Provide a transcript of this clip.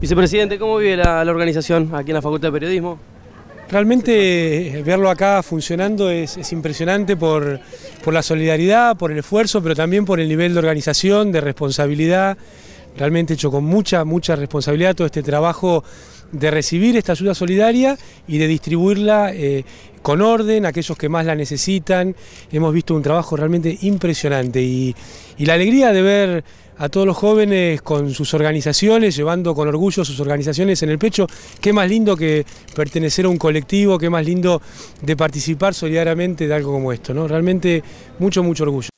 Vicepresidente, ¿cómo vive la, organización aquí en la Facultad de Periodismo? Realmente eh, verlo acá funcionando es, impresionante por, por la solidaridad, por el esfuerzo, pero también por el nivel de organización, de responsabilidad realmente hecho con mucha, mucha responsabilidad todo este trabajo de recibir esta ayuda solidaria y de distribuirla eh, con orden a aquellos que más la necesitan. Hemos visto un trabajo realmente impresionante y, y la alegría de ver a todos los jóvenes con sus organizaciones, llevando con orgullo sus organizaciones en el pecho. Qué más lindo que pertenecer a un colectivo, qué más lindo de participar solidariamente de algo como esto, ¿no? Realmente mucho, mucho orgullo.